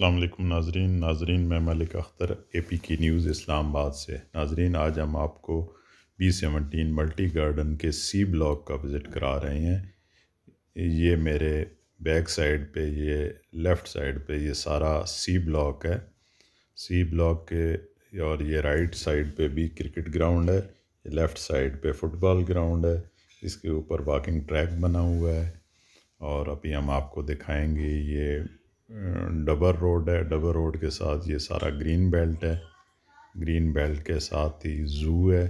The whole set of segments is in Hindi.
अस्सलाम वालेकुम नाजरीन नाजरीन मैं मलिक अख्तर ए पी की न्यूज़ इस्लामाबाद से नाजरीन आज हम आपको बी सेवनटीन मल्टी गार्डन के सी ब्लॉक का विज़िट करा रहे हैं ये मेरे बैक साइड पे ये लेफ़्ट साइड पे ये सारा सी ब्लॉक है सी ब्लॉक के और ये राइट साइड पे भी क्रिकेट ग्राउंड है ये लेफ़्ट साइड पे फुटबॉल ग्राउंड है इसके ऊपर वॉकिंग ट्रैक बना हुआ है और अभी हम आपको दिखाएंगे ये डबर रोड है डबर रोड के साथ ये सारा ग्रीन बेल्ट है ग्रीन बेल्ट के साथ ही ज़ू है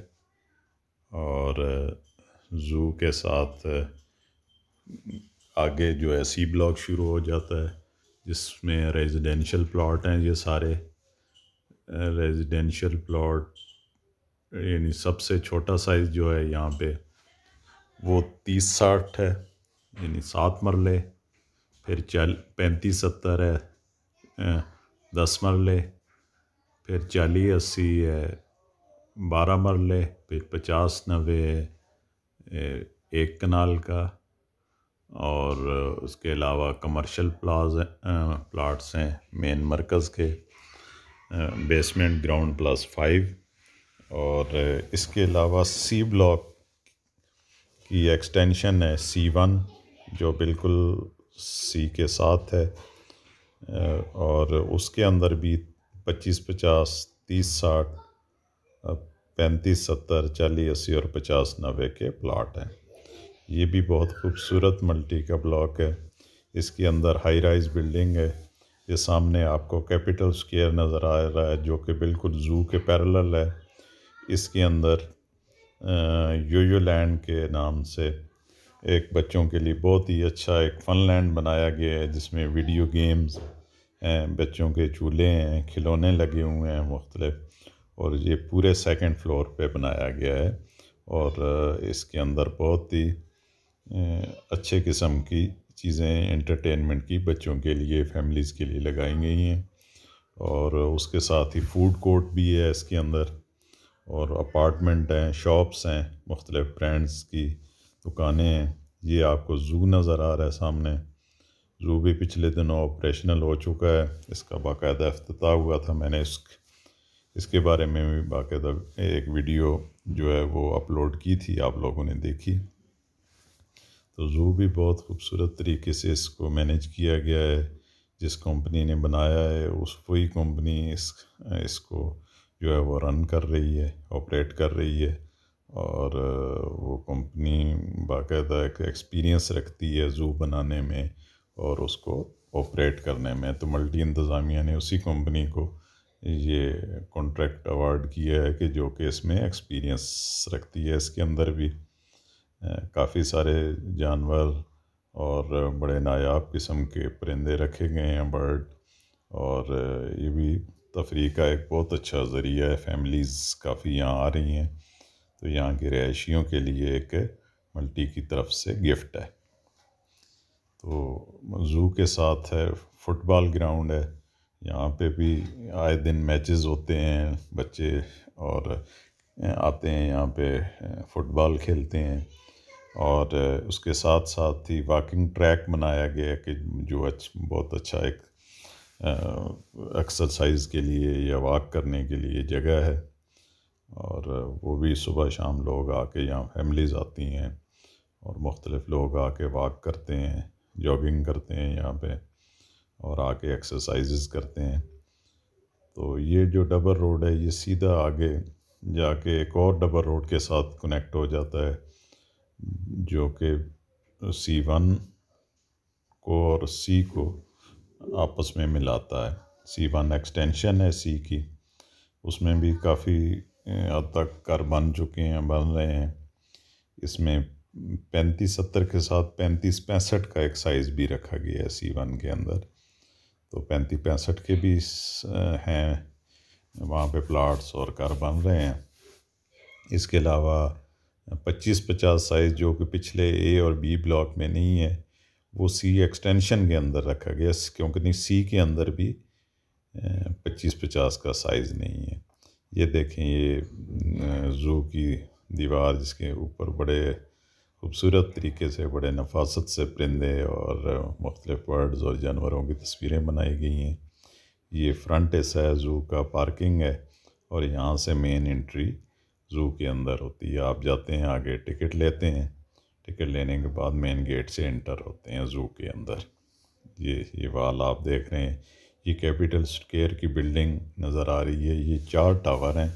और ज़ू के साथ आगे जो है सी ब्लॉक शुरू हो जाता है जिसमें रेजिडेंशियल प्लॉट हैं ये सारे रेजिडेंशियल प्लाट यानी सबसे छोटा साइज़ जो है यहाँ पे वो तीस साठ है यानी सात मरले फिर चाल पैंतीस सत्तर है दस मरले फिर चालीस अस्सी है बारह मरले फिर पचास नब्बे है एक कनाल का और उसके अलावा कमर्शियल प्लाज प्लाट्स हैं मेन मरकज़ के बेसमेंट ग्राउंड प्लस फाइव और इसके अलावा सी ब्लॉक की एक्सटेंशन है सी वन जो बिल्कुल सी के साथ है और उसके अंदर भी पच्चीस पचास तीस साठ पैंतीस सत्तर चालीस अस्सी और पचास नब्बे के प्लाट हैं ये भी बहुत खूबसूरत मल्टी का ब्लॉक है इसके अंदर हाई राइज बिल्डिंग है ये सामने आपको कैपिटल स्क्वायर नज़र आ रहा है जो कि बिल्कुल जू के पैरेलल है इसके अंदर यूयू लैंड के नाम से एक बच्चों के लिए बहुत ही अच्छा एक फन लैंड बनाया गया है जिसमें वीडियो गेम्स हैं बच्चों के झूले हैं खिलौने लगे हुए हैं मुख्तलिफ और ये पूरे सेकंड फ्लोर पे बनाया गया है और इसके अंदर बहुत ही अच्छे किस्म की चीज़ें इंटरटेनमेंट की बच्चों के लिए फैमिलीज़ के लिए लगाई गई हैं और उसके साथ ही फूड कोर्ट भी है इसके अंदर और अपार्टमेंट हैं शॉप्स हैं मुख्तलिफ़ ब्रांड्स की दुकानें हैं ये आपको ज़ू नज़र आ रहा है सामने ज़ू भी पिछले दिनों ऑपरेशनल हो चुका है इसका बाकायदा अफ्ताह हुआ था मैंने इस इसके बारे में भी बाकायदा एक वीडियो जो है वो अपलोड की थी आप लोगों ने देखी तो ज़ू भी बहुत खूबसूरत तरीके से इसको मैनेज किया गया है जिस कंपनी ने बनाया है उस वही कंपनी इस इसको जो है वो रन कर रही है ऑपरेट कर रही है और वो कंपनी बाकायदा एक एक्सपीरियंस रखती है ज़ू बनाने में और उसको ऑपरेट करने में तो मल्टी इंतज़ामिया ने उसी कंपनी को ये कॉन्ट्रैक्ट अवार्ड किया है कि जो कि इसमें एक्सपीरियंस रखती है इसके अंदर भी काफ़ी सारे जानवर और बड़े नायाब किस्म के परिंदे रखे गए हैं बर्ड और ये भी तफरी का एक बहुत अच्छा ज़रिया है फैमिलीज़ काफ़ी यहाँ आ रही हैं तो यहाँ के रहायशियों के लिए एक मल्टी की तरफ से गिफ्ट है तो जू के साथ है फुटबॉल ग्राउंड है यहाँ पे भी आए दिन मैचेस होते हैं बच्चे और आते हैं यहाँ पे फुटबॉल खेलते हैं और उसके साथ साथ ही वॉकिंग ट्रैक बनाया गया कि जो अच्छ बहुत अच्छा एक एक्सरसाइज के लिए या वॉक करने के लिए जगह है और वो भी सुबह शाम लोग आके यहाँ फैमिलीज़ आती हैं और मुख्तलिफ़ लोग आके वॉक करते हैं जॉगिंग करते हैं यहाँ पे और आके एक्सरसाइज़ करते हैं तो ये जो डबल रोड है ये सीधा आगे जाके एक और डबल रोड के साथ कनेक्ट हो जाता है जो कि सी वन को और सी को आपस में मिलाता है सी वन एक्सटेंशन है सी की उसमें भी काफ़ी अब तक कर बन चुके हैं बन रहे हैं इसमें पैंतीस सत्तर के साथ पैंतीस पैंसठ का एक साइज़ भी रखा गया है सी वन के अंदर तो पैंतीस पैंसठ के भी हैं वहाँ पे प्लाट्स और कर बन रहे हैं इसके अलावा पच्चीस पचास साइज़ जो कि पिछले ए और बी ब्लॉक में नहीं है वो सी एक्सटेंशन के अंदर रखा गया क्योंकि नहीं सी के अंदर भी पच्चीस पचास का साइज़ नहीं है ये देखें ये ज़ू की दीवार जिसके ऊपर बड़े खूबसूरत तरीके से बड़े नफासत से परिंदे और मुख्तलिफ बर्ड्स और जानवरों की तस्वीरें बनाई गई हैं ये फ्रंट हिस्सा है ज़ू का पार्किंग है और यहाँ से मेन एंट्री ज़ू के अंदर होती है आप जाते हैं आगे टिकट लेते हैं टिकट लेने के बाद मेन गेट से इंटर होते हैं ज़ू के अंदर ये ये वाल आप देख रहे हैं ये कैपिटल स्क्वायर की बिल्डिंग नज़र आ रही है ये चार टावर हैं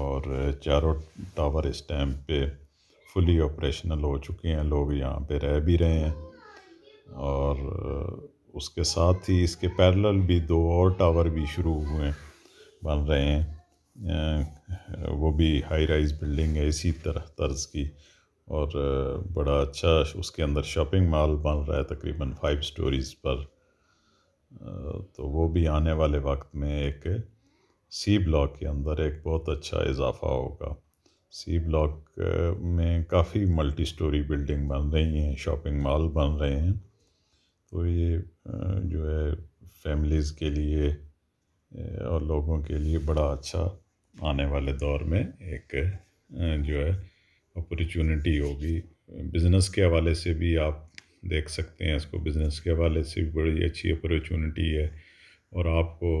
और चारों टावर इस टाइम पे फुली ऑपरेशनल हो चुके हैं लोग यहाँ पे रह भी रहे हैं और उसके साथ ही इसके पैरेलल भी दो और टावर भी शुरू हुए हैं बन रहे हैं वो भी हाई राइज बिल्डिंग है इसी तरह तर्ज की और बड़ा अच्छा उसके अंदर शॉपिंग मॉल बन रहा है तकरीबन फाइव स्टोरीज़ पर तो वो भी आने वाले वक्त में एक सी ब्लॉक के अंदर एक बहुत अच्छा इजाफ़ा होगा सी ब्लॉक में काफ़ी मल्टी स्टोरी बिल्डिंग बन रही हैं शॉपिंग मॉल बन रहे हैं तो ये जो है फैमिलीज़ के लिए और लोगों के लिए बड़ा अच्छा आने वाले दौर में एक जो है अपॉर्चुनिटी होगी बिज़नेस के हवाले से भी आप देख सकते हैं इसको बिज़नेस के हवाले से भी बड़ी अच्छी अपॉर्चुनिटी है और आपको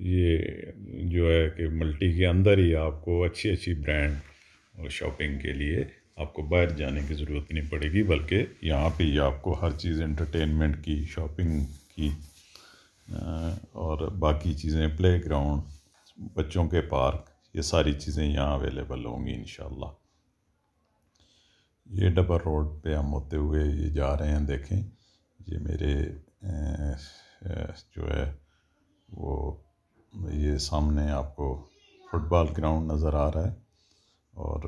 ये जो है कि मल्टी के अंदर ही आपको अच्छी अच्छी ब्रांड और शॉपिंग के लिए आपको बाहर जाने की ज़रूरत नहीं पड़ेगी बल्कि यहाँ पे ही आपको हर चीज़ एंटरटेनमेंट की शॉपिंग की और बाकी चीज़ें प्ले ग्राउंड बच्चों के पार्क ये सारी चीज़ें यहाँ अवेलेबल होंगी इन शाला ये डबल रोड पे हम होते हुए ये जा रहे हैं देखें ये मेरे जो है वो ये सामने आपको फुटबॉल ग्राउंड नज़र आ रहा है और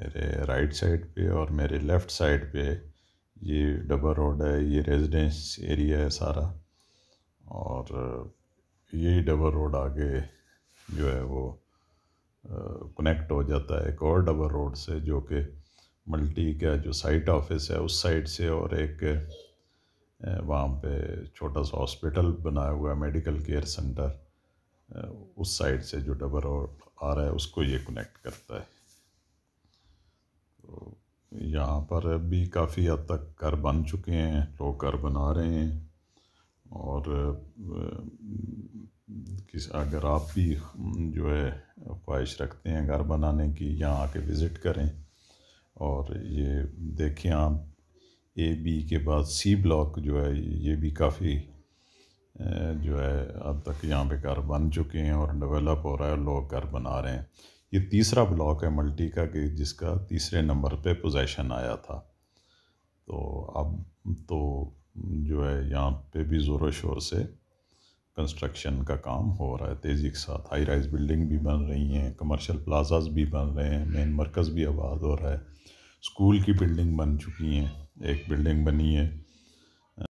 मेरे राइट साइड पे और मेरे लेफ़्ट साइड पे ये डबल रोड है ये रेजिडेंस एरिया है सारा और यही डबल रोड आगे जो है वो कनेक्ट हो जाता है एक और डबल रोड से जो कि मल्टी का जो साइट ऑफिस है उस साइड से और एक वहाँ पे छोटा सा हॉस्पिटल बनाया हुआ है मेडिकल केयर सेंटर उस साइड से जो डबर रोड आ रहा है उसको ये कनेक्ट करता है तो यहाँ पर भी काफ़ी हद तक घर बन चुके हैं लोग घर बना रहे हैं और किस अगर आप भी जो है ख्वाहिश रखते हैं घर बनाने की यहाँ आके विज़िट करें और ये देखें आप ए बी के बाद सी ब्लॉक जो है ये भी काफ़ी जो है अब तक यहाँ पे घर बन चुके हैं और डेवलप हो रहा है लोग घर बना रहे हैं ये तीसरा ब्लॉक है मल्टी का कि जिसका तीसरे नंबर पे पोजेशन आया था तो अब तो जो है यहाँ पे भी ज़ोर शोर से कंस्ट्रक्शन का काम हो रहा है तेज़ी के साथ हाई राइज बिल्डिंग भी बन रही हैं कमर्शियल प्लाजाज भी बन रहे हैं मेन मरकज़ भी आबाद हो रहा है स्कूल की बिल्डिंग बन चुकी हैं एक बिल्डिंग बनी है